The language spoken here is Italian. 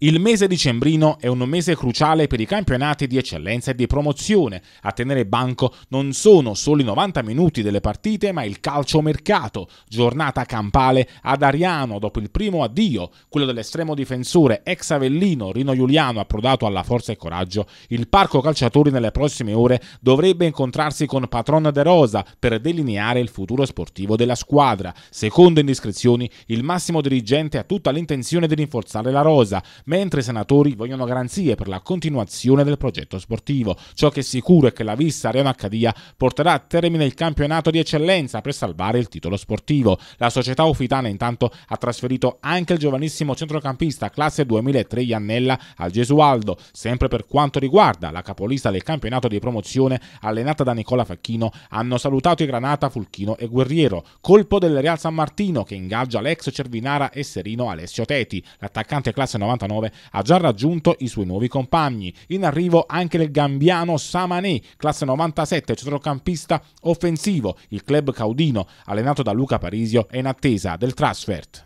Il mese dicembrino è un mese cruciale per i campionati di eccellenza e di promozione. A tenere banco non sono solo i 90 minuti delle partite, ma il calciomercato, giornata campale ad Ariano dopo il primo addio, quello dell'estremo difensore ex Avellino Rino Giuliano approdato alla forza e coraggio. Il parco calciatori nelle prossime ore dovrebbe incontrarsi con Patron De Rosa per delineare il futuro sportivo della squadra. Secondo indiscrezioni, il massimo dirigente ha tutta l'intenzione di rinforzare la rosa mentre i senatori vogliono garanzie per la continuazione del progetto sportivo. Ciò che è sicuro è che la Vista Arena Accadia porterà a termine il campionato di eccellenza per salvare il titolo sportivo. La società ufitana intanto ha trasferito anche il giovanissimo centrocampista classe 2003 Iannella al Gesualdo, sempre per quanto riguarda la capolista del campionato di promozione allenata da Nicola Facchino hanno salutato i Granata, Fulchino e Guerriero. Colpo del Real San Martino che ingaggia l'ex Cervinara e Serino Alessio Teti. L'attaccante classe 99 2019. Ha già raggiunto i suoi nuovi compagni. In arrivo anche il gambiano Samané, classe 97, centrocampista offensivo. Il club caudino, allenato da Luca Parisio, è in attesa del transfert.